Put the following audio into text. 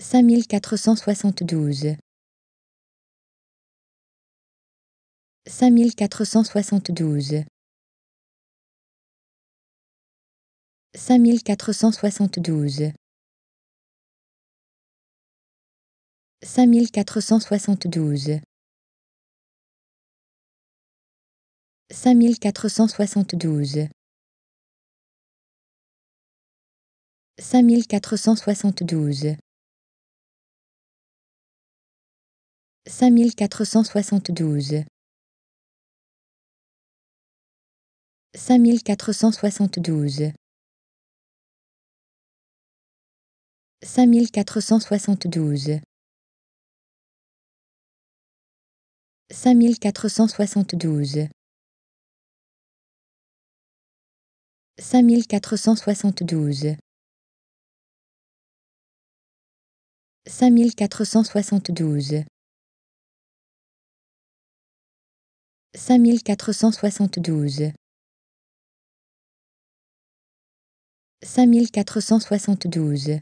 Cinq mille quatre cent soixante-douze. Cinq mille quatre cent soixante-douze. Cinq mille quatre cent soixante-douze. Cinq mille quatre cent soixante-douze. Cinq mille quatre cent soixante-douze. Cinq mille quatre cent soixante-douze. 5472 5472 5472 5472 5472 5472 cinq mille quatre cent soixante-douze cinq mille quatre cent soixante-douze